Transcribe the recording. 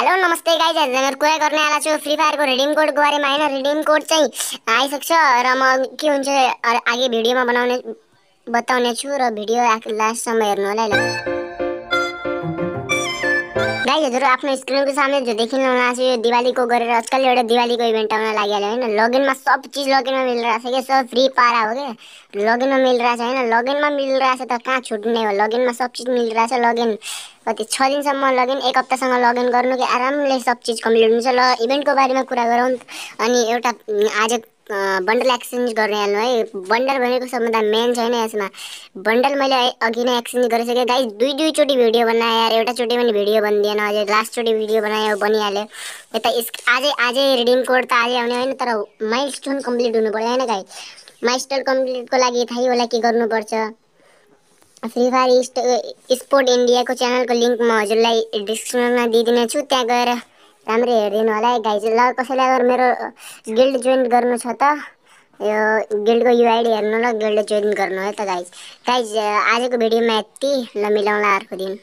hello नमस्ते guys आज कुरा गर्ने आएको छु फ्री फायरको रिडिम कोडको बारेमा होइन रिडिम कोड चाहिँ आइसक्छ र म के हुन्छ आगे भिडियोमा बनाउने बताउने छु र भिडियो लास्टसम्म हेर्नु होला ल हजुरहरू आफ्नो स्क्रिनको सामने जो देखिन आएको यो दिवालीको गरेर आजकल एउटा दिवालीको इभेन्ट आउन लागिहाल्यो होइन लगइनमा सब चिज लगइनमा मिलिरहेछ कि सब फ्री पारा हो कि लगइनमा मिलिरहेछ होइन लगइनमा मिलिरहेछ त कहाँ छुट्ने हो लगइनमा सब चिज मिलिरहेछ लगइन कति छ दिनसम्म लगइन एक हप्तासँग लगइन गर्नु कि आरामले सब चिज कम्प्लिट हुन्छ ल इभेन्टको बारेमा कुरा गरौँ अनि एउटा आज बन्डल एक्सचेन्ज गर्ने है बन्डल भनेको सबभन्दा मेन छैन यसमा बन्डल मैले अघि नै एक्सचेन्ज गरिसकेँ गाई दुई दुईचोटि भिडियो बनाएँ यार एउटाचोटि मैले भिडियो बनिदिएन अझै लास्टचोटि भिडियो बनायो बनिहाल्यो यता इस आजै आजै रिडिम कोड त आजै आउने होइन तर माइल स्टोन कम्प्लिट हुनु पऱ्यो होइन गाई माइल स्टोन कम्प्लिटको लागि थाहै होला के गर्नुपर्छ फ्री फायर स्पोर्ट इन्डियाको च्यानलको लिङ्क म हजुरलाई डिस्क्रिप्सनमा छु त्यहाँ गएर राम्ररी हेरिदिनु होला है गाई ल कसैलाई अगर मेरो गिल्ड जोइन गर्नु छ त यो गिल्डको युआइडी हेर्नु ल गिल्ड जोइन गर्नु है त गाइज गाइज आजको भिडियोमा यति ल मिलाउँला अर्को दिन